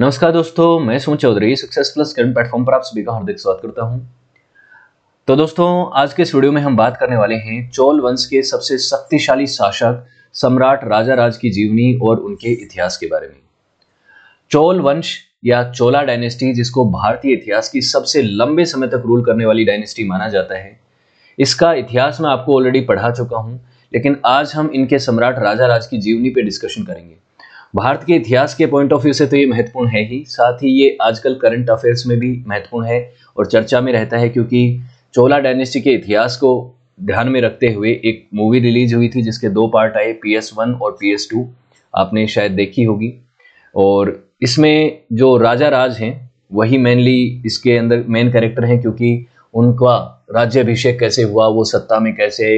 नमस्कार दोस्तों मैं Suman Chaudhary success plus current platform पर आप सभी का हार्दिक स्वागत करता हूं तो दोस्तों आज के इस वीडियो में हम बात करने वाले हैं चोल वंश के सबसे शक्तिशाली शासक सम्राट राजा राज की जीवनी और उनके इतिहास के बारे में चोल वंश या चोला डायनेस्टी जिसको भारतीय इतिहास की सबसे लंबे समय तक रूल करने वाली डायनेस्टी माना जाता है इसका इतिहास मैं आपको ऑलरेडी पढ़ा चुका हूँ लेकिन आज हम इनके सम्राट राजा राज की जीवनी पर डिस्कशन करेंगे भारत के इतिहास के पॉइंट ऑफ व्यू से तो ये महत्वपूर्ण है ही साथ ही ये आजकल करंट अफेयर्स में भी महत्वपूर्ण है और चर्चा में रहता है क्योंकि चोला डायनेस्टी के इतिहास को ध्यान में रखते हुए एक मूवी रिलीज हुई थी जिसके दो पार्ट आए पी एस वन और पी एस टू आपने शायद देखी होगी और इसमें जो राजा राज हैं वही मेनली इसके अंदर मेन कैरेक्टर हैं क्योंकि उनका राज्य अभिषेक कैसे हुआ वो सत्ता में कैसे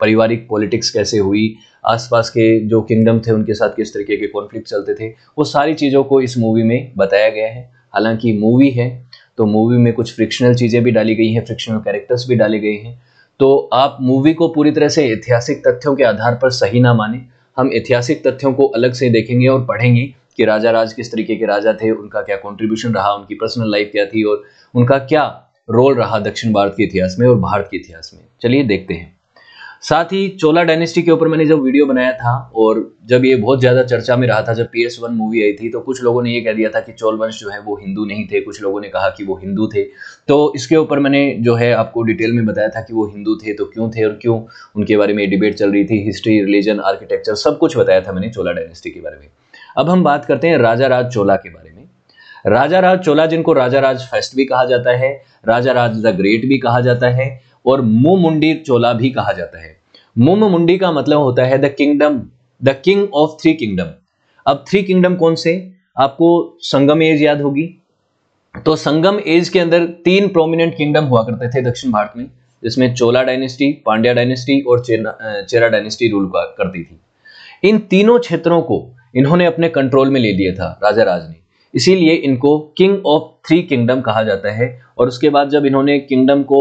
पारिवारिक पॉलिटिक्स कैसे हुई आसपास के जो किंगडम थे उनके साथ किस तरीके के कॉन्फ्लिक्ट चलते थे वो सारी चीज़ों को इस मूवी में बताया गया है हालांकि मूवी है तो मूवी में कुछ फ्रिक्शनल चीज़ें भी डाली गई हैं फ्रिक्शनल कैरेक्टर्स भी डाले गए हैं तो आप मूवी को पूरी तरह से ऐतिहासिक तथ्यों के आधार पर सही ना माने हम ऐतिहासिक तथ्यों को अलग से देखेंगे और पढ़ेंगे कि राजा राज किस तरीके के राजा थे उनका क्या कंट्रीब्यूशन रहा उनकी पर्सनल लाइफ क्या थी और उनका क्या रोल रहा दक्षिण भारत के इतिहास में और भारत के इतिहास में चलिए देखते हैं साथ ही चोला डायनेस्टी के ऊपर मैंने जब वीडियो बनाया था और जब ये बहुत ज़्यादा चर्चा में रहा था जब पी एस वन मूवी आई थी तो कुछ लोगों ने ये कह दिया था कि चोल वंश जो है वो हिंदू नहीं थे कुछ लोगों ने कहा कि वो हिंदू थे तो इसके ऊपर मैंने जो है आपको डिटेल में बताया था कि वो हिंदू थे तो क्यों थे और क्यों उनके बारे में डिबेट चल रही थी हिस्ट्री रिलीजन आर्किटेक्चर सब कुछ बताया था मैंने चोला डायनेस्टी के बारे में अब हम बात करते हैं राजा राज चोला के बारे में राजा राज चोला जिनको राजा राज फर्स्ट भी कहा जाता है राजा राज द ग्रेट भी कहा जाता है और मुमुंडी चोला भी कहा जाता है मुंह मुंडी का मतलब होता है the kingdom the king of three kingdom अब थ्री किंगडम कौन से आपको संगम एज याद होगी तो संगम एज के अंदर तीन प्रोमिनेंट किंगडम हुआ करते थे दक्षिण भारत में जिसमें चोला डायनेस्टी पांड्या डायनेस्टी और चेरा डायनेस्टी रूल करती थी इन तीनों क्षेत्रों को इन्होंने अपने कंट्रोल में ले लिया था राजा राज ने इसीलिए इनको किंग ऑफ थ्री किंगडम कहा जाता है और उसके बाद जब इन्होंने किंगडम को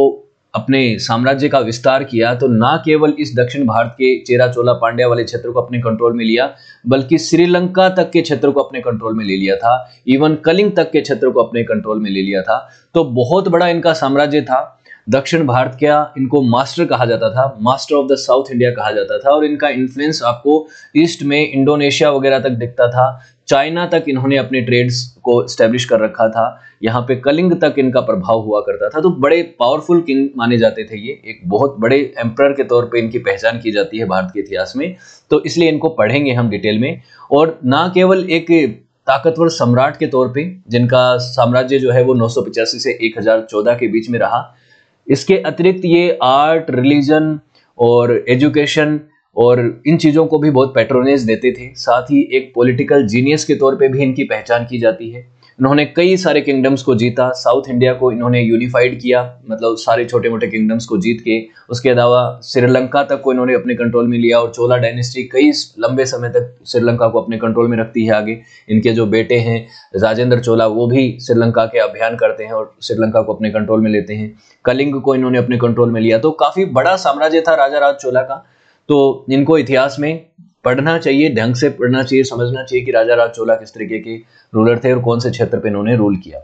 अपने साम्राज्य का विस्तार किया तो ना केवल इस दक्षिण भारत के चेरा चोला पांड्या वाले क्षेत्र को अपने कंट्रोल में लिया बल्कि श्रीलंका तक के क्षेत्र को अपने कंट्रोल में ले लिया था इवन कलिंग तक के क्षेत्र को अपने कंट्रोल में ले लिया था तो बहुत बड़ा इनका साम्राज्य था दक्षिण भारत का इनको मास्टर कहा जाता था master of the south India कहा जाता था और इनका इन्फ्लुएंस आपको ईस्ट में इंडोनेशिया वगैरह तक दिखता था चाइना तक इन्होंने अपने ट्रेड्स को स्टैब्लिश कर रखा था यहाँ पे कलिंग तक इनका प्रभाव हुआ करता था तो बड़े पावरफुल किंग माने जाते थे ये एक बहुत बड़े एम्प्रायर के तौर पे इनकी पहचान की जाती है भारत के इतिहास में तो इसलिए इनको पढ़ेंगे हम डिटेल में और ना केवल एक ताकतवर सम्राट के तौर पे जिनका साम्राज्य जो है वो नौ से एक के बीच में रहा इसके अतिरिक्त ये आर्ट रिलीजन और एजुकेशन और इन चीज़ों को भी बहुत पेट्रोनेज देते थे साथ ही एक पॉलिटिकल जीनियस के तौर पे भी इनकी पहचान की जाती है इन्होंने कई सारे किंगडम्स को जीता साउथ इंडिया को इन्होंने यूनिफाइड किया मतलब सारे छोटे मोटे किंगडम्स को जीत के उसके अलावा श्रीलंका तक को इन्होंने अपने कंट्रोल में लिया और चोला डायनेस्टी कई लंबे समय तक श्रीलंका को अपने कंट्रोल में रखती है आगे इनके जो बेटे हैं राजेंद्र चोला वो भी श्रीलंका के अभियान करते हैं और श्रीलंका को अपने कंट्रोल में लेते हैं कलिंग को इन्होंने अपने कंट्रोल में लिया तो काफ़ी बड़ा साम्राज्य था राजा राज चोला का तो इनको इतिहास में पढ़ना चाहिए ढंग से पढ़ना चाहिए समझना चाहिए कि राजा राज चोला किस तरीके के रूलर थे और कौन से क्षेत्र पे इन्होंने रूल किया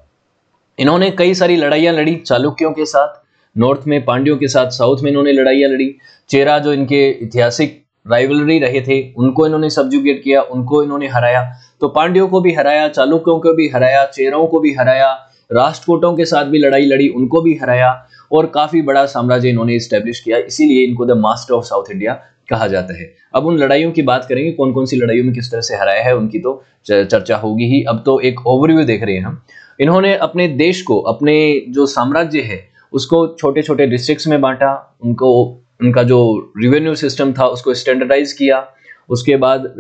इन्होंने कई सारी लड़ाइयां लड़ी चालुक्यों के साथ नॉर्थ में पांड्यों के साथ साउथ में इन्होंने लड़ाइयां लड़ी चेरा जो इनके ऐतिहासिक राइवलरी रहे थे उनको इन्होंने सब्जुगेट किया उनको इन्होंने हराया तो पांड्यों को भी हराया चालुक्यों को भी हराया चेरों को भी हराया राष्ट्रकूटों के साथ भी लड़ाई लड़ी उनको भी हराया और काफी बड़ा साम्राज्य इन्होंने स्टैब्लिश किया इसीलिए इनको the master of south India कहा जाता है अब उन लड़ाइयों की बात करेंगे कौन कौन सी लड़ाइयों में किस तरह से हराया है उनकी तो चर्चा होगी ही अब तो एक ओवरव्यू देख रहे हैं हम इन्होंने अपने देश को अपने जो साम्राज्य है उसको छोटे छोटे डिस्ट्रिक्ट में बांटा उनको उनका जो रिवेन्यू सिस्टम था उसको स्टैंडर्डाइज किया उसके बाद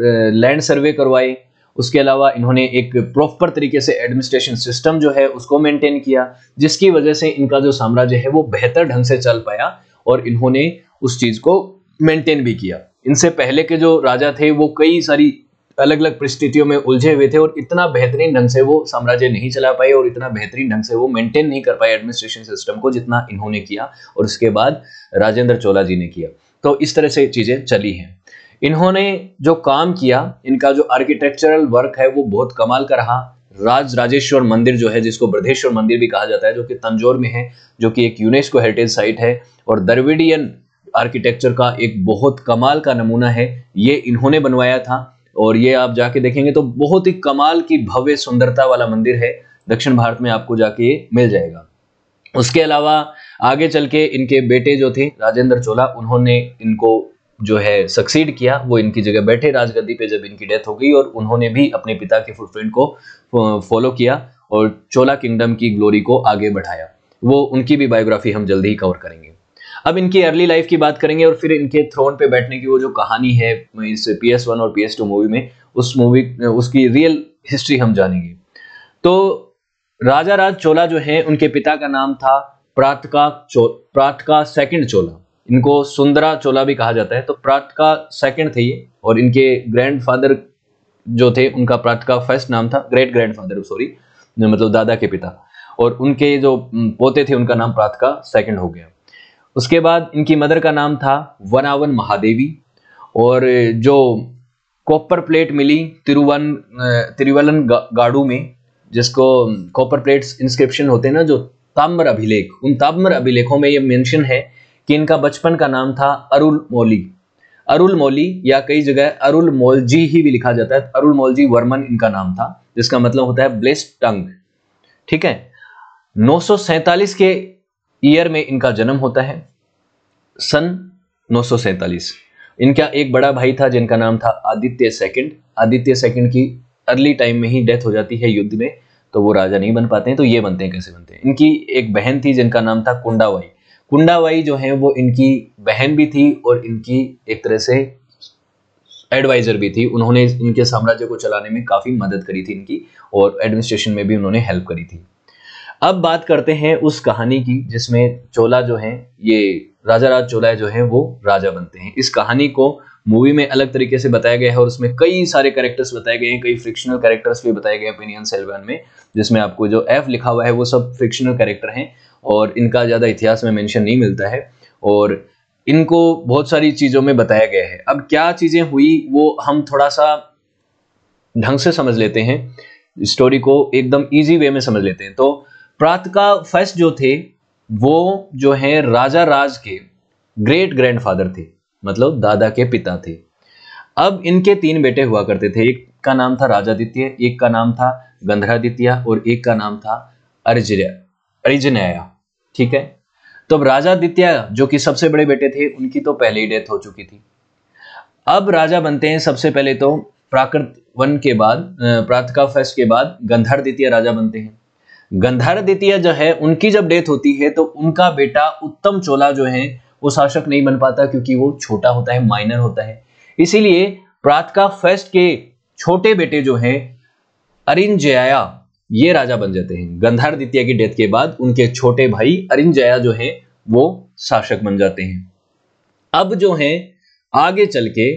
लैंड सर्वे करवाए उसके अलावा इन्होंने एक प्रॉपर तरीके से एडमिनिस्ट्रेशन सिस्टम जो है उसको मेंटेन किया जिसकी वजह से इनका जो साम्राज्य है वो बेहतर ढंग से चल पाया और इन्होंने उस चीज़ को मेंटेन भी किया इनसे पहले के जो राजा थे वो कई सारी अलग अलग परिस्थितियों में उलझे हुए थे और इतना बेहतरीन ढंग से वो साम्राज्य नहीं चला पाए और इतना बेहतरीन ढंग से वो मेंटेन नहीं कर पाए एडमिनिस्ट्रेशन सिस्टम को जितना इन्होंने किया और उसके बाद राजेंद्र चोला जी ने किया तो इस तरह से चीज़ें चली हैं इन्होंने जो काम किया इनका जो आर्किटेक्चरल वर्क है वो बहुत कमाल का रहा राज राजेश्वर मंदिर जो है जिसको ब्रधेश्वर मंदिर भी कहा जाता है जो कि तंजौर में है जो कि एक यूनेस्को हेरिटेज साइट है और दरविडियन आर्किटेक्चर का एक बहुत कमाल का नमूना है ये इन्होंने बनवाया था और ये आप जाके देखेंगे तो बहुत ही कमाल की भव्य सुंदरता वाला मंदिर है दक्षिण भारत में आपको जाके ये मिल जाएगा उसके अलावा आगे चल के इनके बेटे जो थे राजेंद्र चोला उन्होंने इनको जो है सक्सीड किया वो इनकी जगह बैठे राजगद्दी पे जब इनकी डेथ हो गई और उन्होंने भी अपने पिता के फुटप्रिंट को फॉलो किया और चोला किंगडम की ग्लोरी को आगे बढ़ाया वो उनकी भी बायोग्राफी हम जल्दी ही कवर करेंगे अब इनकी अर्ली लाइफ की बात करेंगे और फिर इनके थ्रोन पे बैठने की वो जो कहानी है इस पी एस वन और पी एस टू मूवी में उस मूवी उसकी रियल हिस्ट्री हम जानेंगे तो राजा राज चोला जो है उनके पिता का नाम था प्रातका चो प्रातका सेकंड चोला इनको सुंदरा चोला भी कहा जाता है तो प्रातका सेकंड थे ये और इनके ग्रैंडफादर जो थे उनका प्रातका फर्स्ट नाम था ग्रेट ग्रैंडफादर सॉरी मतलब दादा के पिता और उनके जो पोते थे उनका नाम प्रातका सेकंड हो गया उसके बाद इनकी मदर का नाम था वनावन महादेवी और जो कॉपर प्लेट मिली तिरुवन तिरुवलन गाड़ू में जिसको कॉपर प्लेट्स इंस्क्रिप्शन होते हैं ना जो ताम्र अभिलेख उन ताम्र अभिलेखों में ये मेंशन है कि इनका बचपन का नाम था अरुल मौली अरुल मौली या कई जगह अरुल मौलजी ही भी लिखा जाता है अरुल मौलजी वर्मन इनका नाम था जिसका मतलब होता है ब्लेस्ड टंग ठीक है नौ के ईयर में इनका जन्म होता है सन नौ इनका एक बड़ा भाई था जिनका नाम था आदित्य सेकंड आदित्य सेकंड की अर्ली टाइम में ही डेथ हो जाती है युद्ध में तो वो राजा नहीं बन पाते हैं तो ये बनते हैं कैसे बनते हैं इनकी एक बहन थी जिनका नाम था कुंडावाई कुंडावाई जो है वो इनकी बहन भी थी और इनकी एक तरह से एडवाइजर भी थी उन्होंने इनके साम्राज्य को चलाने में काफ़ी मदद करी थी इनकी और एडमिनिस्ट्रेशन में भी उन्होंने हेल्प करी थी अब बात करते हैं उस कहानी की जिसमें चोला जो है ये राजा राज चोला जो है वो राजा बनते हैं इस कहानी को मूवी में अलग तरीके से बताया गया है और उसमें कई सारे कैरेक्टर्स बताए गए हैं कई फ्रिक्शनल कैरेक्टर्स भी बताए गए हैं ओपिनियन सेलवन में जिसमें आपको जो एफ लिखा हुआ है वो सब फ्रिक्शनल कैरेक्टर हैं और इनका ज़्यादा इतिहास में मेंशन नहीं मिलता है और इनको बहुत सारी चीज़ों में बताया गया है अब क्या चीज़ें हुई वो हम थोड़ा सा ढंग से समझ लेते हैं स्टोरी को एकदम ईजी वे में समझ लेते हैं तो प्रात का फर्स्ट जो थे वो जो है राजा राज के ग्रेट ग्रैंडफादर थे मतलब दादा के पिता थे अब इनके तीन बेटे हुआ करते थे एक का नाम था राजादित्य एक का नाम था गंधरादित्य और एक का नाम था अर्जय अर्जनया ठीक है तो अब राजादित्य जो कि सबसे बड़े बेटे थे उनकी तो पहले ही डेथ हो चुकी थी अब राजा बनते हैं सबसे पहले तो प्राकृत वन के बाद प्रातका फर्स्ट के बाद गंधर द्वितीय राजा बनते हैं गंधार द्वितीय जो है उनकी जब डेथ होती है तो उनका बेटा उत्तम चोला जो है वो शासक नहीं बन पाता क्योंकि वो छोटा होता है माइनर होता है इसीलिए का फर्स्ट के छोटे बेटे जो है अरिंजया ये राजा बन जाते हैं गंधार द्वितीय की डेथ के बाद उनके छोटे भाई अरिंजया जो है वो शासक बन जाते हैं अब जो है आगे चल के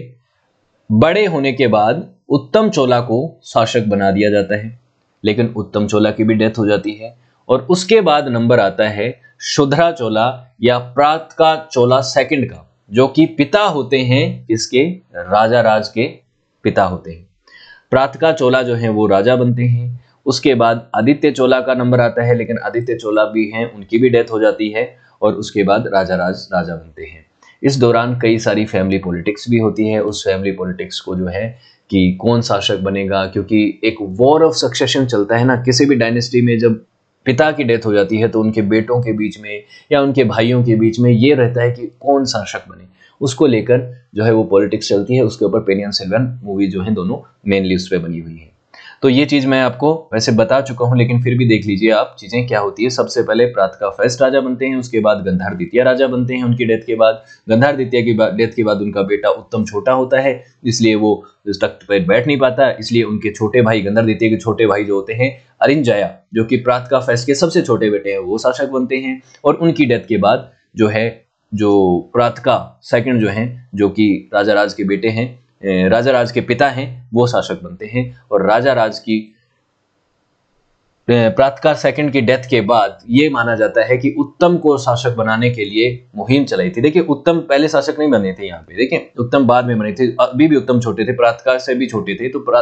बड़े होने के बाद उत्तम चोला को शासक बना दिया जाता है लेकिन उत्तम चोला की भी डेथ हो जाती है और उसके बाद नंबर आता है शुद्रा चोला या प्रात का चोला सेकंड का जो कि पिता होते हैं इसके राजा राज के पिता होते हैं प्रात का चोला जो है वो राजा बनते हैं उसके बाद आदित्य चोला का नंबर आता है लेकिन आदित्य चोला भी हैं उनकी भी डेथ हो जाती है और उसके बाद राजा राज राजा बनते हैं इस दौरान कई सारी फैमिली पॉलिटिक्स भी होती है उस फैमिली पॉलिटिक्स को जो है कि कौन शासक बनेगा क्योंकि एक वॉर ऑफ सक्सेशन चलता है ना किसी भी डायनेस्टी में जब पिता की डेथ हो जाती है तो उनके बेटों के बीच में या उनके भाइयों के बीच में ये रहता है कि कौन शासक बने उसको लेकर जो है वो पॉलिटिक्स चलती है उसके ऊपर पेनियन सिल्वन मूवी जो है दोनों मेनली उस पर बनी हुई है तो ये चीज़ मैं आपको वैसे बता चुका हूँ लेकिन फिर भी देख लीजिए आप चीज़ें क्या होती है सबसे पहले प्रात का फर्स्ट राजा बनते हैं उसके बाद गंधार द्वितीय राजा बनते हैं उनकी डेथ के बाद गंधार द्वितीय की डेथ के बाद उनका बेटा उत्तम छोटा होता है इसलिए वो तख्त पर बैठ नहीं पाता इसलिए उनके छोटे भाई गंधार द्वितीय के छोटे भाई जो होते हैं अरिंजाया जो कि प्रात का फैस के सबसे छोटे बेटे हैं वो शासक बनते हैं और उनकी डेथ के बाद जो है जो का सेकंड जो है जो कि राजा राज के बेटे हैं राजा राज के पिता हैं वो शासक बनते हैं और राजा राज की प्रातकार सेकंड की डेथ के बाद ये माना जाता है कि उत्तम को शासक बनाने के लिए मुहिम चलाई थी देखिए उत्तम पहले शासक नहीं बने थे यहाँ पे देखिए उत्तम बाद में बने थे अभी भी उत्तम छोटे थे प्रातकार से भी छोटे थे तो प्रा,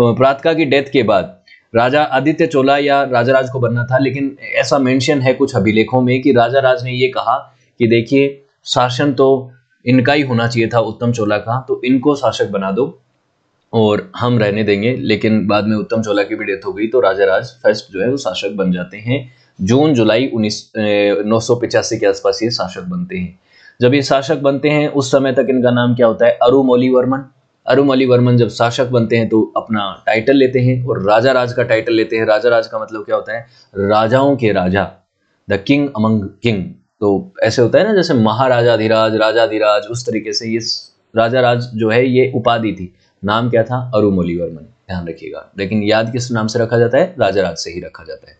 प्रातकार की डेथ के बाद राजा आदित्य चोला या राजा राज को बनना था लेकिन ऐसा मेंशन है कुछ अभिलेखों में कि राजा राज ने ये कहा कि देखिए शासन तो इनका ही होना चाहिए था उत्तम चोला का तो इनको शासक बना दो और हम रहने देंगे लेकिन बाद में उत्तम चोला की भी डेथ हो गई तो राजा राज फर्स्ट जो है वो शासक बन जाते हैं जून जुलाई उन्नीस के आसपास ये शासक बनते हैं जब ये शासक बनते हैं उस समय तक इनका नाम क्या होता है अरुमौली वर्मन अरुमौली वर्मन जब शासक बनते हैं तो अपना टाइटल लेते हैं और राजा राज का टाइटल लेते हैं राजा राज का मतलब क्या होता है राजाओं के राजा द किंग अमंग किंग तो ऐसे होता है ना जैसे महाराजा धीराज राजा धीराज उस तरीके से ये राजा राज जो है ये उपाधि थी नाम क्या था अरुमोली वर्मन ध्यान रखिएगा लेकिन याद किस नाम से रखा जाता है राजा राज से ही रखा जाता है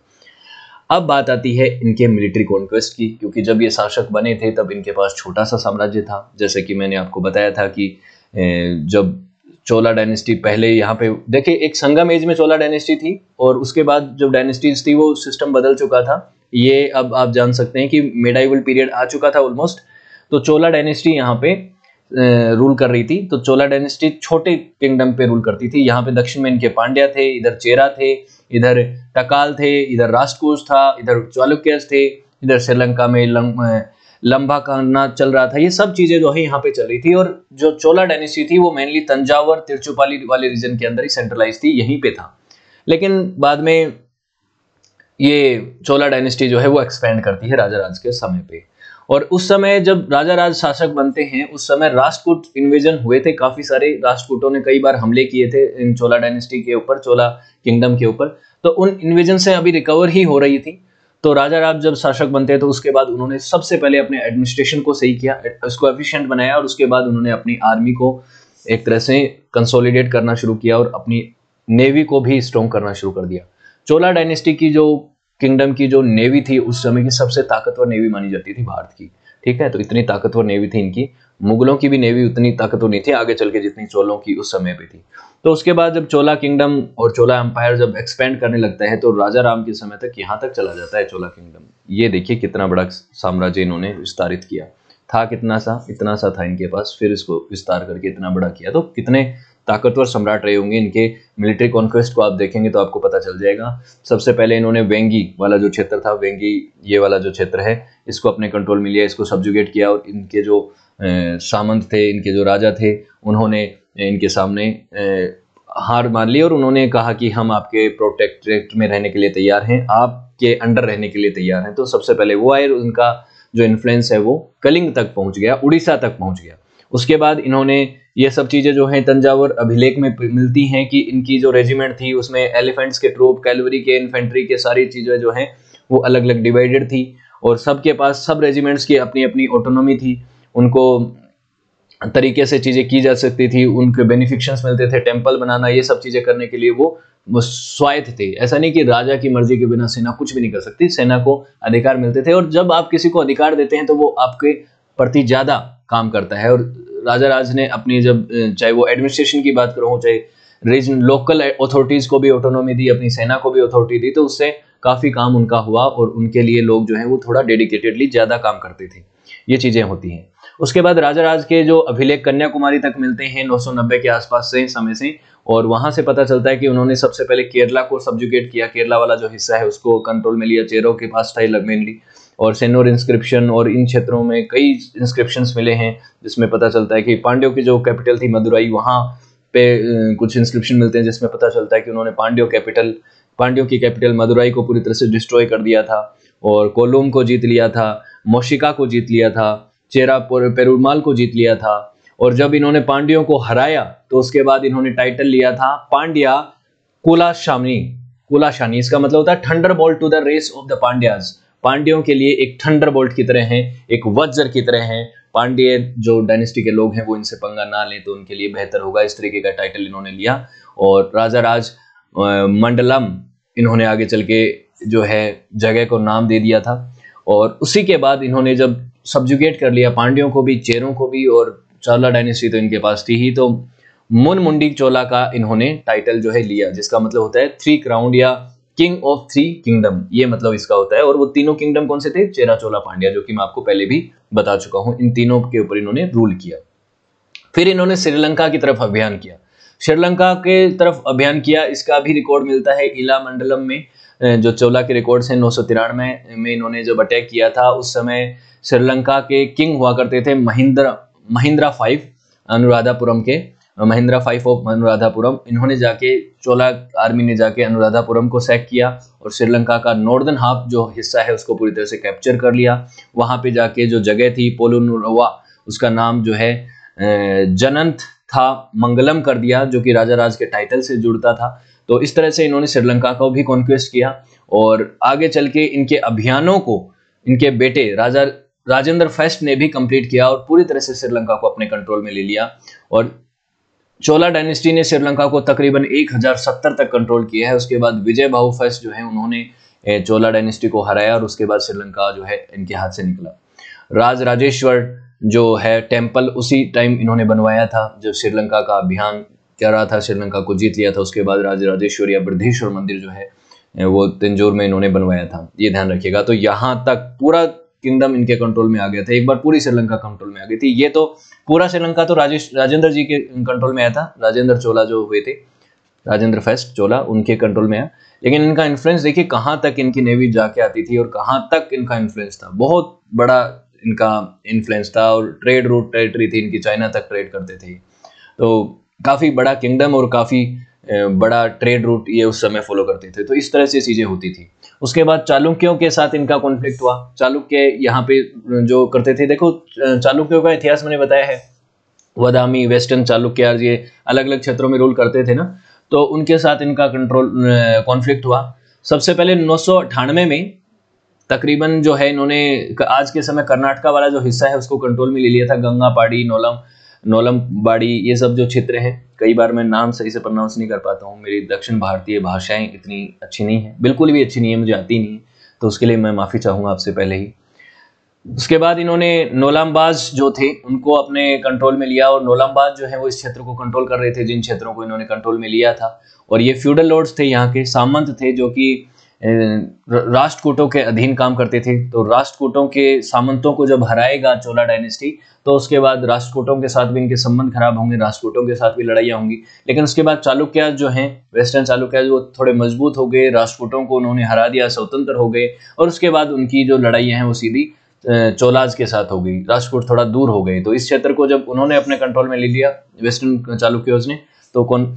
अब बात आती है इनके मिलिट्री कॉन्क्वेस्ट की क्योंकि जब ये शासक बने थे तब इनके पास छोटा सा साम्राज्य था जैसे कि मैंने आपको बताया था कि जब चोला डायनेस्टी पहले यहाँ पे देखिए एक संगम एज में चोला डायनेस्टी थी और उसके बाद जब डायनेस्टीज थी वो सिस्टम बदल चुका था ये अब आप जान सकते हैं कि मेडाइवल पीरियड आ चुका था ऑलमोस्ट तो चोला डायनेस्टी यहाँ पे रूल कर रही थी तो चोला डायनेस्टी छोटे किंगडम पे रूल करती थी यहाँ पे दक्षिण में इनके पांड्या थे इधर चेरा थे इधर टकाल थे इधर राष्ट्रकोश था इधर चालुक्यस थे इधर श्रीलंका में लंबा खाना चल रहा था ये सब चीजें जो है यहाँ पे चल रही थी और जो चोला डायनेस्टी थी वो मेनली तंजावर तिरचुपाली वाले रीजन के अंदर ही सेंट्रलाइज थी यहीं पे था लेकिन बाद में ये चोला डायनेस्टी जो है वो एक्सपेंड करती है राजा राज के समय पे और उस समय जब राजा राज शासक बनते हैं उस समय राष्ट्रकूट इन्वेजन हुए थे काफी सारे राष्ट्रकूटों ने कई बार हमले किए थे इन चोला डायनेस्टी के ऊपर चोला किंगडम के ऊपर तो उन इन्वेजन से अभी रिकवर ही हो रही थी तो राजा राज जब शासक बनते हैं तो उसके बाद उन्होंने सबसे पहले अपने एडमिनिस्ट्रेशन को सही किया उसको एफिशियंट बनाया और उसके बाद उन्होंने अपनी आर्मी को एक तरह से कंसोलिडेट करना शुरू किया और अपनी नेवी को भी स्ट्रॉन्ग करना शुरू कर दिया चोला डायनेस्टी की जो किंगडम की जो नेवी थी उस समय की सबसे ताकतवर नेवी मानी जाती थी भारत की ठीक है तो इतनी ताकतवर नेवी थी इनकी मुगलों की भी नेवी उतनी ताकतवर नहीं थी आगे चल के जितनी चोलों की उस समय पे थी तो उसके बाद जब चोला किंगडम और चोला एम्पायर जब एक्सपेंड करने लगता है तो राजा राम के समय तक यहाँ तक चला जाता है चोला किंगडम ये देखिए कितना बड़ा साम्राज्य इन्होंने विस्तारित किया था कितना सा इतना सा था इनके पास फिर इसको विस्तार करके इतना बड़ा किया तो कितने ताकतवर सम्राट रहे होंगे इनके मिलिट्री कॉन्क्वेस्ट को आप देखेंगे तो आपको पता चल जाएगा सबसे पहले इन्होंने वेंगी वाला जो क्षेत्र था वेंगी ये वाला जो क्षेत्र है इसको अपने कंट्रोल में लिया इसको सब्जुगेट किया और इनके जो सामंत थे इनके जो राजा थे उन्होंने इनके सामने हार मान ली और उन्होंने कहा कि हम आपके प्रोटेक्ट्रेट में रहने के लिए तैयार हैं आपके अंडर रहने के लिए तैयार हैं तो सबसे पहले वो आए उनका जो इन्फ्लुएंस है वो कलिंग तक पहुंच गया उड़ीसा तक पहुंच गया उसके बाद इन्होंने ये सब चीज़ें जो हैं तंजावर अभिलेख में मिलती हैं कि इनकी जो रेजिमेंट थी उसमें एलिफेंट्स के ट्रोप कैलवरी के इन्फेंट्री के सारी चीज़ें जो हैं वो अलग अलग डिवाइडेड थी और सबके पास सब रेजिमेंट्स की अपनी अपनी ऑटोनॉमी थी उनको तरीके से चीज़ें की जा सकती थी उनके बेनिफिक्शंस मिलते थे टेम्पल बनाना ये सब चीज़ें करने के लिए वो वो स्वायत्त थे ऐसा नहीं कि राजा की मर्जी के बिना सेना कुछ भी नहीं कर सकती सेना को अधिकार मिलते थे और जब आप किसी को अधिकार देते हैं तो वो आपके प्रति ज़्यादा काम करता है और राजा राज ने अपनी जब चाहे वो एडमिनिस्ट्रेशन की बात करो चाहे रीजन लोकल अथॉरिटीज़ को भी ऑटोनॉमी दी अपनी सेना को भी अथॉरिटी दी तो उससे काफ़ी काम उनका हुआ और उनके लिए लोग जो है वो थोड़ा डेडिकेटेडली ज़्यादा काम करते थे ये चीज़ें होती हैं उसके बाद राजा राज के जो अभिलेख कन्याकुमारी तक मिलते हैं 990 के आसपास से समय से और वहां से पता चलता है कि उन्होंने सबसे पहले केरला को सब्जुकेट किया केरला वाला जो हिस्सा है उसको कंट्रोल में लिया चेरों के पास था मेनली और सेनोर इंस्क्रिप्शन और इन क्षेत्रों में कई इंस्क्रिप्शंस मिले हैं जिसमें पता चलता है कि पांड्यों की जो कैपिटल थी मदुराई वहाँ पे कुछ इंस्क्रिप्शन मिलते हैं जिसमें पता चलता है कि उन्होंने पांड्यों कैपिटल पांड्यों की कैपिटल मदुराई को पूरी तरह से डिस्ट्रॉय कर दिया था और कोलोम को जीत लिया था मौशिका को जीत लिया था चेरा पेरुमाल को जीत लिया था और जब इन्होंने पांड्यों को हराया तो उसके बाद इन्होंने टाइटल लिया था पांड्या कुलाशामी कुलाशानी इसका मतलब होता है thunder ball to the race of the Pandyas पांड्यों के लिए एक थंडर बोल्ट की तरह हैं एक वज्र की तरह हैं पांड्य जो डायनेस्टी के लोग हैं वो इनसे पंगा ना लें तो उनके लिए बेहतर होगा इस तरीके का टाइटल इन्होंने लिया और राजा राज मंडलम इन्होंने आगे चल के जो है जगह को नाम दे दिया था और उसी के बाद इन्होंने जब सब्जुकेट कर लिया पांड्यों को भी चेरों को भी और चावला डायनेस्टी तो इनके पास थी ही तो मुन मुंडी चोला का इन्होंने टाइटल जो है लिया जिसका मतलब होता है थ्री क्राउंड या किंग ऑफ थ्री किंगडम ये मतलब इसका होता है और वो तीनों किंगडम कौन से थे चेरा चोला पांड्या जो कि मैं आपको पहले भी बता चुका हूं इन तीनों के ऊपर इन्होंने रूल किया फिर इन्होंने श्रीलंका की तरफ अभियान किया श्रीलंका के तरफ अभियान किया इसका भी रिकॉर्ड मिलता है इला मंडलम में जो चोला के रिकॉर्ड है नौ सौ तिरानवे में इन्होंने जब अटैक किया था उस समय श्रीलंका के किंग हुआ करते थे महिंद्रा महिंद्रा फाइव अनुराधापुरम के महिंद्रा फाइफ ऑफ अनुराधापुरम इन्होंने जाके चोला आर्मी ने जाके अनुराधापुरम को सैक किया और श्रीलंका का नॉर्दर्न हाफ जो हिस्सा है उसको पूरी तरह से कैप्चर कर लिया वहाँ पे जाके जो जगह थी पोलोनुरवा उसका नाम जो है जनंत था मंगलम कर दिया जो कि राजा राज के टाइटल से जुड़ता था तो इस तरह से इन्होंने श्रीलंका को भी कॉन्क्वेस्ट किया और आगे चल के इनके अभियानों को इनके बेटे राजा राजेंद्र फेस्ट ने भी कंप्लीट किया और पूरी तरह से श्रीलंका को अपने कंट्रोल में ले लिया और चोला डायनेस्टी ने श्रीलंका को तकरीबन 1070 तक कंट्रोल किया है उसके बाद विजय भाऊ फर्स्ट जो है उन्होंने चोला डायनेस्टी को हराया और उसके बाद श्रीलंका जो है इनके हाथ से निकला राज राजेश्वर जो है टेम्पल उसी टाइम इन्होंने बनवाया था जब श्रीलंका का अभियान कर रहा था श्रीलंका को जीत लिया था उसके बाद राज राजेश्वर या बृद्धेश्वर मंदिर जो है वो तंजोर में इन्होंने बनवाया था ये ध्यान रखिएगा तो यहाँ तक पूरा किंगडम इनके कंट्रोल में आ गया था एक बार पूरी श्रीलंका कंट्रोल में आ गई थी ये तो पूरा श्रीलंका तो राजेश राजेंद्र जी के कंट्रोल में आया था राजेंद्र चोला जो हुए थे राजेंद्र फेस्ट चोला उनके कंट्रोल में आया लेकिन इनका इन्फ्लुएंस देखिए कहाँ तक इनकी नेवी जाके आती थी और कहाँ तक इनका इन्फ्लुएंस था बहुत बड़ा इनका इन्फ्लुएंस था और ट्रेड रूट टेरिटरी थी इनकी चाइना तक ट्रेड करते थे तो काफ़ी बड़ा किंगडम और काफ़ी बड़ा ट्रेड रूट ये उस समय फॉलो करते थे तो इस तरह से चीज़ें होती थी उसके बाद चालुक्यों के साथ इनका कॉन्फ्लिक्ट हुआ चालुक्य यहाँ पे जो करते थे देखो चालुक्यों का इतिहास मैंने बताया है वदामी वेस्टर्न चालुक्य ये अलग अलग क्षेत्रों में रूल करते थे ना तो उनके साथ इनका कंट्रोल कॉन्फ्लिक्ट हुआ सबसे पहले नौ में तकरीबन जो है इन्होंने आज के समय कर्नाटका वाला जो हिस्सा है उसको कंट्रोल में ले लिया था गंगा पाड़ी नोलम नोलम बाड़ी ये सब जो क्षेत्र हैं कई बार मैं नाम सही से प्रोनाउंस नहीं कर पाता हूँ मेरी दक्षिण भारतीय भाषाएं इतनी अच्छी नहीं है बिल्कुल भी अच्छी नहीं है मुझे आती नहीं है तो उसके लिए मैं माफ़ी चाहूंगा आपसे पहले ही उसके बाद इन्होंने नोलामबाज जो थे उनको अपने कंट्रोल में लिया और नोलामबाज जो है वो इस क्षेत्र को कंट्रोल कर रहे थे जिन क्षेत्रों को इन्होंने कंट्रोल में लिया था और ये फ्यूडल लॉर्ड्स थे यहाँ के सामंत थे जो कि राष्ट्रकूटों के अधीन काम करते थे तो राष्ट्रकूटों के सामंतों को जब हराएगा चोला डायनेस्टी तो उसके बाद राष्ट्रकूटों के साथ भी इनके संबंध खराब होंगे राष्ट्रकूटों के साथ भी लड़ाइयाँ होंगी लेकिन उसके बाद चालुक्या जो हैं वेस्टर्न चालुक्या वो थोड़े मजबूत हो गए राष्ट्रकूटों को उन्होंने हरा दिया स्वतंत्र हो गए और उसके बाद उनकी जो लड़ाइयाँ हैं वो सीधी चोलाज के साथ हो गई राष्ट्रकूट थोड़ा दूर हो गए तो इस क्षेत्र को जब उन्होंने अपने कंट्रोल में ले लिया वेस्टर्न चालुक्योज ने तो कौन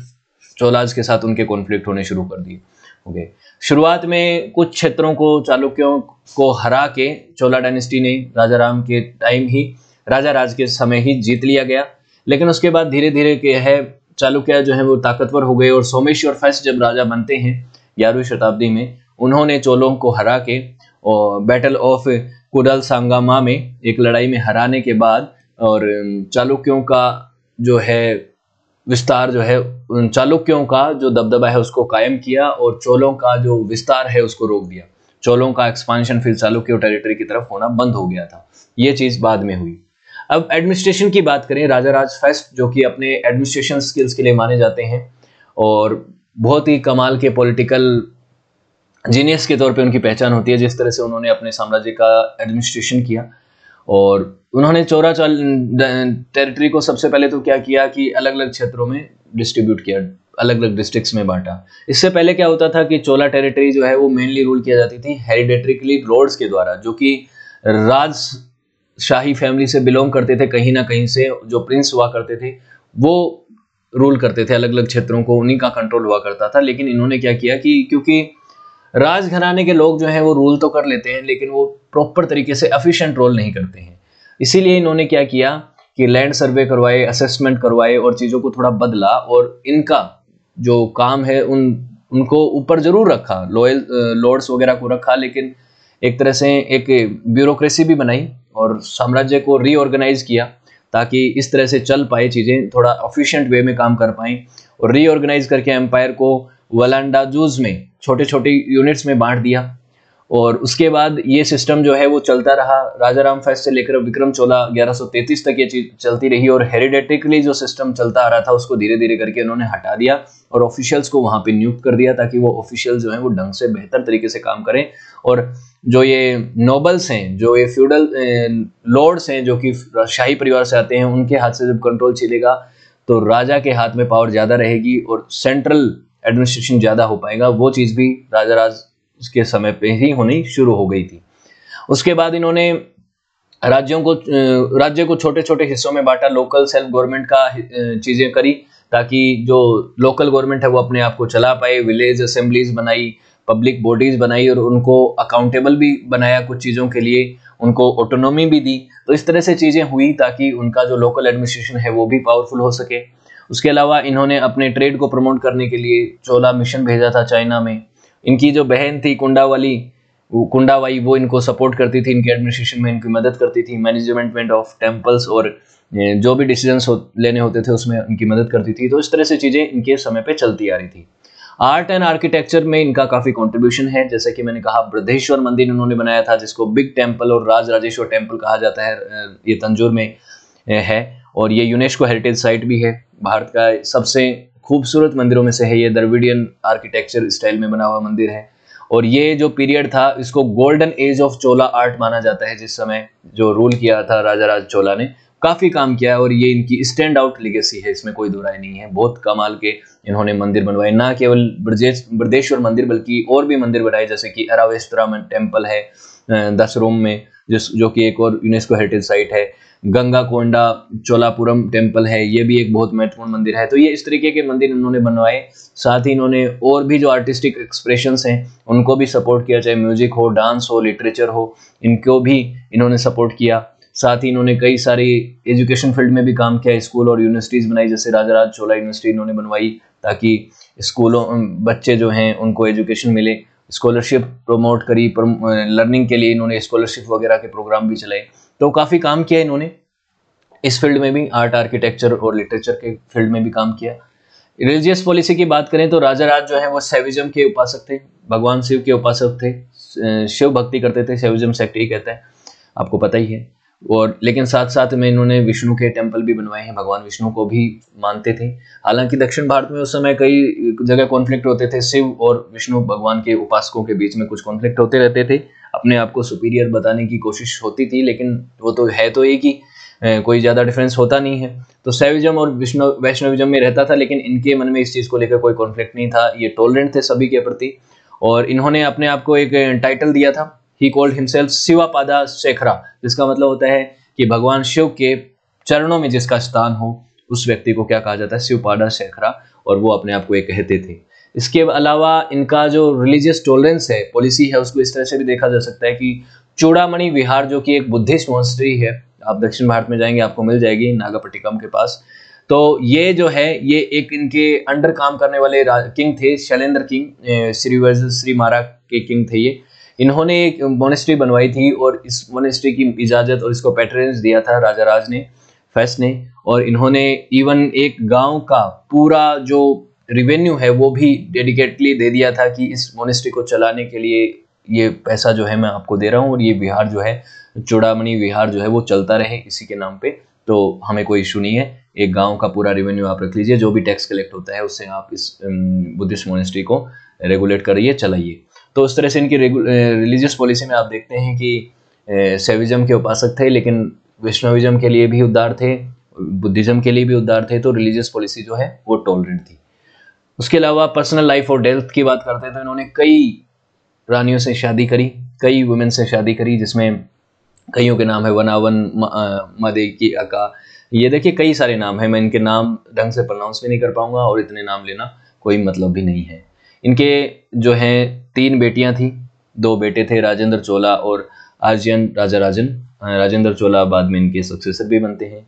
चोलाज के साथ उनके कॉन्फ्लिक्ट होने शुरू कर दिए ओके शुरुआत में कुछ क्षेत्रों को चालुक्यों को हरा के चोला डायनेस्टी ने राजा राम के टाइम ही राजा राज के समय ही जीत लिया गया लेकिन उसके बाद धीरे धीरे के है चालुक्य जो है वो ताकतवर हो गए और सोमेश्वर फर्स्ट जब राजा बनते हैं ग्यारहवीं शताब्दी में उन्होंने चोलों को हरा के और बैटल ऑफ कुडल सांगामा में एक लड़ाई में हराने के बाद और चालुक्यों का जो है विस्तार जो है उन चालुक्यों का जो दबदबा है उसको कायम किया और चोलों का जो विस्तार है उसको रोक दिया चोलों का एक्सपांशन फिर चालुक्य टेरिटरी की तरफ होना बंद हो गया था ये चीज़ बाद में हुई अब एडमिनिस्ट्रेशन की बात करें राजा राज फेस्ट जो कि अपने एडमिनिस्ट्रेशन स्किल्स के लिए माने जाते हैं और बहुत ही कमाल के पॉलिटिकल जीनियस के तौर पे उनकी पहचान होती है जिस तरह से उन्होंने अपने साम्राज्य का एडमिनिस्ट्रेशन किया और उन्होंने चौरा चाल टेरिटरी को सबसे पहले तो क्या किया कि अलग अलग क्षेत्रों में डिस्ट्रीब्यूट किया अलग अलग डिस्ट्रिक्ट्स में बांटा इससे पहले क्या होता था कि चोला टेरिटरी जो है वो मेनली रूल किया जाती थी हेरिडेटरिकली रोड्स के द्वारा जो कि राज शाही फैमिली से बिलोंग करते थे कहीं ना कहीं से जो प्रिंस हुआ करते थे वो रूल करते थे अलग अलग क्षेत्रों को उन्हीं का कंट्रोल हुआ करता था लेकिन इन्होंने क्या किया कि क्योंकि राजघराने के लोग जो हैं वो रूल तो कर लेते हैं लेकिन वो प्रॉपर तरीके से एफिशिएंट रोल नहीं करते हैं इसीलिए इन्होंने क्या किया कि लैंड सर्वे करवाए असेसमेंट करवाए और चीज़ों को थोड़ा बदला और इनका जो काम है उन उनको ऊपर जरूर रखा लॉयल लॉर्ड्स वगैरह को रखा लेकिन एक तरह से एक ब्यूरोक्रेसी भी बनाई और साम्राज्य को रीऑर्गेनाइज किया ताकि इस तरह से चल पाए चीज़ें थोड़ा ऑफिशियंट वे में काम कर पाएँ और रीऑर्गेनाइज करके एम्पायर को वलांडाजूज में छोटे छोटे यूनिट्स में बांट दिया और उसके बाद ये सिस्टम जो है वो चलता रहा राजा राम फैस से लेकर विक्रम चोला 1133 तक ये चीज चलती रही और हेरिडेटिकली जो सिस्टम चलता आ रहा था उसको धीरे धीरे करके उन्होंने हटा दिया और ऑफिशियल्स को वहाँ पे नियुक्त कर दिया ताकि वो ऑफिशियल जो है वो ढंग से बेहतर तरीके से काम करें और जो ये नोबल्स हैं जो ये फ्यूडल लॉर्ड्स हैं जो कि शाही परिवार से आते हैं उनके हाथ से जब कंट्रोल छिलेगा तो राजा के हाथ में पावर ज़्यादा रहेगी और सेंट्रल एडमिनिस्ट्रेशन ज़्यादा हो पाएगा वो चीज़ भी राजा राज के समय पे ही होनी शुरू हो गई थी उसके बाद इन्होंने राज्यों को राज्य को छोटे छोटे हिस्सों में बांटा लोकल सेल्फ गवर्नमेंट का चीज़ें करी ताकि जो लोकल गवर्नमेंट है वो अपने आप को चला पाए विलेज असेंबलीज बनाई पब्लिक बॉडीज़ बनाई और उनको अकाउंटेबल भी बनाया कुछ चीज़ों के लिए उनको ऑटोनॉमी भी दी तो इस तरह से चीज़ें हुई ताकि उनका जो लोकल एडमिनिस्ट्रेशन है वो भी पावरफुल हो सके उसके अलावा इन्होंने अपने ट्रेड को प्रमोट करने के लिए चोला मिशन भेजा था चाइना में इनकी जो बहन थी कुंडा वाली कुंडावाई वो इनको सपोर्ट करती थी इनके एडमिनिस्ट्रेशन में इनकी मदद करती थी मैनेजमेंटमेंट ऑफ टेम्पल्स और जो भी डिसीजंस हो, लेने होते थे उसमें इनकी मदद करती थी तो इस तरह से चीज़ें इनके समय पे चलती आ रही थी आर्ट एंड आर्किटेक्चर में इनका काफ़ी कंट्रीब्यूशन है जैसे कि मैंने कहा बृद्धेश्वर मंदिर इन्होंने बनाया था जिसको बिग टेम्पल और राज राजेश्वर टेम्पल कहा जाता है ये तंजूर में है और ये यूनेस्को हेरिटेज साइट भी है भारत का सबसे खूबसूरत मंदिरों में से है ये द्रविडियन आर्किटेक्चर स्टाइल में बना हुआ मंदिर है और ये जो पीरियड था इसको golden age of Chola art माना जाता है जिस समय जो रूल किया था राजा राज चोला ने काफ़ी काम किया है और ये इनकी स्टैंड आउट लिगेसी है इसमें कोई दो राय नहीं है बहुत कमाल के इन्होंने मंदिर बनवाए ना केवल ब्रजेश ब्रदेश्वर मंदिर बल्कि और भी मंदिर बनाए जैसे कि अरावेश्वरा टेम्पल है दस रोम में जिस जो कि एक और यूनेस्को हेरिटेज साइट है गंगाकोंडा चोलापुरम टेम्पल है ये भी एक बहुत महत्वपूर्ण मंदिर है तो ये इस तरीके के मंदिर इन्होंने बनवाए साथ ही इन्होंने और भी जो आर्टिस्टिक एक्सप्रेशन हैं उनको भी सपोर्ट किया चाहे म्यूजिक हो डांस हो लिटरेचर हो इनको भी इन्होंने सपोर्ट किया साथ ही इन्होंने कई सारी एजुकेशन फील्ड में भी काम किया स्कूल और यूनिवर्सिटीज़ बनाई जैसे राजा राज चोला यूनिवर्सिटी इन्होंने बनवाई ताकि स्कूलों बच्चे जो हैं उनको एजुकेशन मिले स्कॉलरशिप प्रमोट करी लर्निंग के लिए इन्होंने स्कॉलरशिप वगैरह के प्रोग्राम भी चलाए तो काफ़ी काम किया इन्होंने इस फील्ड में भी आर्ट आर्किटेक्चर और लिटरेचर के फील्ड में भी काम किया रिलीजियस पॉलिसी की बात करें तो राजा राज जो है वो सेविजम के उपासक थे भगवान शिव के उपासक थे शिव भक्ति करते थे सेविजम सेक्ट ही कहते हैं आपको पता ही है और लेकिन साथ साथ में इन्होंने विष्णु के टेम्पल भी बनवाए हैं भगवान विष्णु को भी मानते थे हालांकि दक्षिण भारत में उस समय कई जगह कॉन्फ्लिक्ट होते थे शिव और विष्णु भगवान के उपासकों के बीच में कुछ कॉन्फ्लिक्ट होते रहते थे अपने आप को सुपीरियर बताने की कोशिश होती थी लेकिन वो तो है तो एक ही कोई ज़्यादा डिफरेंस होता नहीं है तो सैविजम और विष्णु वैष्णविज्म में रहता था लेकिन इनके मन में इस चीज़ को लेकर कोई कॉन्फ्लिक्ट नहीं था ये टॉलरेंट थे सभी के प्रति और इन्होंने अपने आप को एक टाइटल दिया था ही कॉल्ड हिमसेल्फ शिवापादा शेखरा जिसका मतलब होता है कि भगवान शिव के चरणों में जिसका स्थान हो उस व्यक्ति को क्या कहा जाता है शिवपादा शेखरा और वो अपने आप को एक कहते थे इसके अलावा इनका जो रिलीजियस टॉलरेंस है पॉलिसी है उसको इस तरह से भी देखा जा सकता है कि चूड़ामणि विहार जो कि एक बुद्धिस्ट मोनेस्ट्री है आप दक्षिण भारत में जाएंगे आपको मिल जाएगी नागापट्टिकम के पास तो ये जो है ये एक इनके अंडर काम करने वाले किंग थे शैलेंद्र किंग श्री वर्ज श्री महाराज के किंग थे ये इन्होंने एक मोनेस्ट्री बनवाई थी और इस मोनेस्ट्री की इजाज़त और इसको पैटर्न्स दिया था राजा राज ने फैस ने और इन्होंने इवन एक गांव का पूरा जो रिवेन्यू है वो भी डेडिकेटली दे दिया था कि इस मोनिस्ट्री को चलाने के लिए ये पैसा जो है मैं आपको दे रहा हूँ और ये विहार जो है चूड़ामणि विहार जो है वो चलता रहे इसी के नाम पे तो हमें कोई इशू नहीं है एक गांव का पूरा रेवेन्यू आप रख लीजिए जो भी टैक्स कलेक्ट होता है उससे आप इस बुद्धिस्ट मोनिस्ट्री को रेगुलेट करिए चलाइए तो उस तरह से इनकी रिलीजियस पॉलिसी में आप देखते हैं कि सेविज्म के उपासक थे लेकिन वैष्णविज्म के लिए भी उद्धार थे बुद्धिज्म के लिए भी उद्धार थे तो रिलीजियस पॉलिसी जो है वो टॉलरेंट थी उसके अलावा पर्सनल लाइफ और डेल्थ की बात करते हैं तो इन्होंने कई रानियों से शादी करी कई वुमेन से शादी करी जिसमें कईयों के नाम है वनावन मदे की अका ये देखिए कई सारे नाम हैं मैं इनके नाम ढंग से प्रोनाउंस भी नहीं कर पाऊंगा और इतने नाम लेना कोई मतलब भी नहीं है इनके जो हैं तीन बेटियां थी दो बेटे थे राजेंद्र चोला और आर्यन राजा राजन राजेंद्र चोला बाद में इनके सक्सेसर भी बनते हैं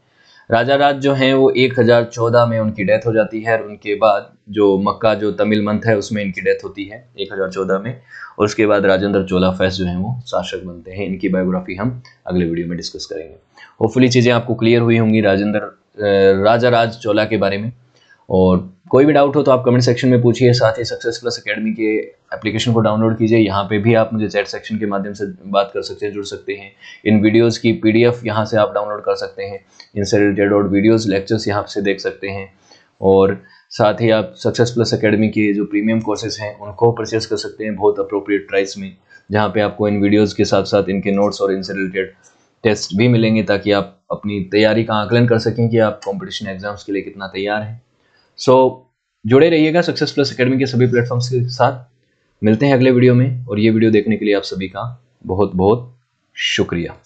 राजा राज जो हैं वो 1014 में उनकी डेथ हो जाती है और उनके बाद जो मक्का जो तमिल मंथ है उसमें इनकी डेथ होती है 1014 में और उसके बाद राजेंद्र चोला फैस जो हैं वो शासक बनते हैं इनकी बायोग्राफी हम अगले वीडियो में डिस्कस करेंगे होपफुली चीज़ें आपको क्लियर हुई होंगी राजेंद्र राजा राज चोला के बारे में और कोई भी डाउट हो तो आप कमेंट सेक्शन में पूछिए साथ ही सक्सेस प्लस अकेडमी के एप्लीकेशन को डाउनलोड कीजिए यहाँ पे भी आप मुझे चैट सेक्शन के माध्यम से बात कर सकते हैं जुड़ सकते हैं इन वीडियोस की पीडीएफ यहाँ से आप डाउनलोड कर सकते हैं इनसे रिलेटेड और वीडियोस लेक्चर्स यहाँ से देख सकते हैं और साथ ही आप सक्सेस प्लस अकेडमी के जो प्रीमियम कोर्सेज हैं उनको परचेस कर सकते हैं बहुत अप्रोप्रिएट प्राइस में जहाँ पर आपको इन वीडियोज़ के साथ साथ इनके नोट्स और इनसे रिलेटेड टेस्ट भी मिलेंगे ताकि आप अपनी तैयारी का आकलन कर सकें कि आप कॉम्पिटिशन एग्जाम्स के लिए कितना तैयार हैं सो so, जुड़े रहिएगा सक्सेस प्लस अकेडमी के सभी प्लेटफॉर्म्स के साथ मिलते हैं अगले वीडियो में और ये वीडियो देखने के लिए आप सभी का बहुत बहुत शुक्रिया